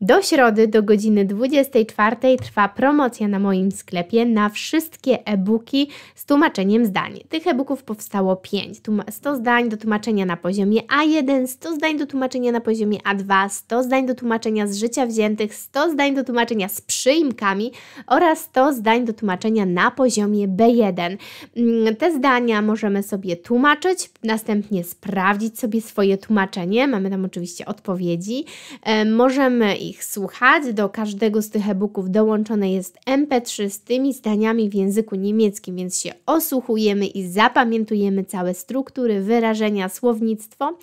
Do środy do godziny 24 trwa promocja na moim sklepie na wszystkie e-booki z tłumaczeniem zdań. Tych e-booków powstało 5. 100 zdań do tłumaczenia na poziomie A1, 100 zdań do tłumaczenia na poziomie A2, 100 zdań do tłumaczenia z życia wziętych, 100 zdań do tłumaczenia z przyimkami oraz 100 zdań do tłumaczenia na poziomie B1. Mm, te zdania możemy sobie tłumaczyć, następnie sprawdzić sobie swoje tłumaczenie. Mamy tam oczywiście odpowiedzi. E, możemy ich słuchać. Do każdego z tych e-booków dołączone jest MP3 z tymi zdaniami w języku niemieckim, więc się osłuchujemy i zapamiętujemy całe struktury, wyrażenia, słownictwo, e,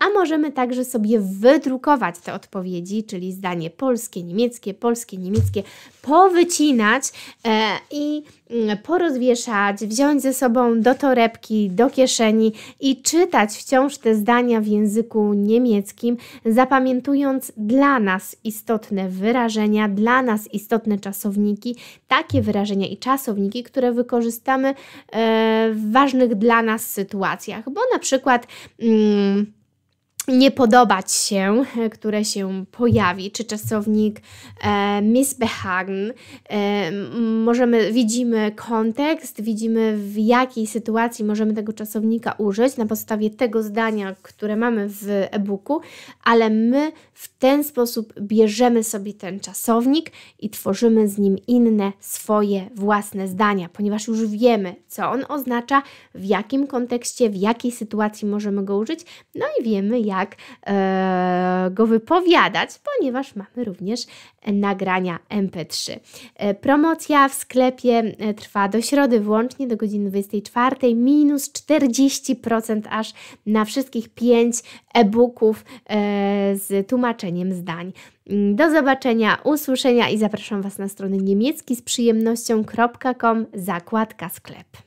a możemy także sobie wydrukować te odpowiedzi, czyli zdanie polskie, niemieckie, polskie, niemieckie, powycinać e, i mm, porozwieszać, wziąć ze sobą do torebki, do kieszeni i czytać wciąż te zdania w języku niemieckim, zapamiętując dla nas nas istotne wyrażenia, dla nas istotne czasowniki, takie wyrażenia i czasowniki, które wykorzystamy e, w ważnych dla nas sytuacjach, bo na przykład. Mm, nie podobać się, e, które się pojawi, czy czasownik e, misbehagen. E, możemy, widzimy kontekst, widzimy w jakiej sytuacji możemy tego czasownika użyć na podstawie tego zdania, które mamy w e-booku, ale my w ten sposób bierzemy sobie ten czasownik i tworzymy z nim inne, swoje, własne zdania, ponieważ już wiemy, co on oznacza, w jakim kontekście, w jakiej sytuacji możemy go użyć, no i wiemy, jak tak e, go wypowiadać, ponieważ mamy również nagrania MP3. E, promocja w sklepie e, trwa do środy włącznie do godziny 24, minus 40% aż na wszystkich 5 e-booków z tłumaczeniem zdań. Mm, do zobaczenia, usłyszenia i zapraszam Was na strony niemiecki z przyjemnością.com zakładka sklep.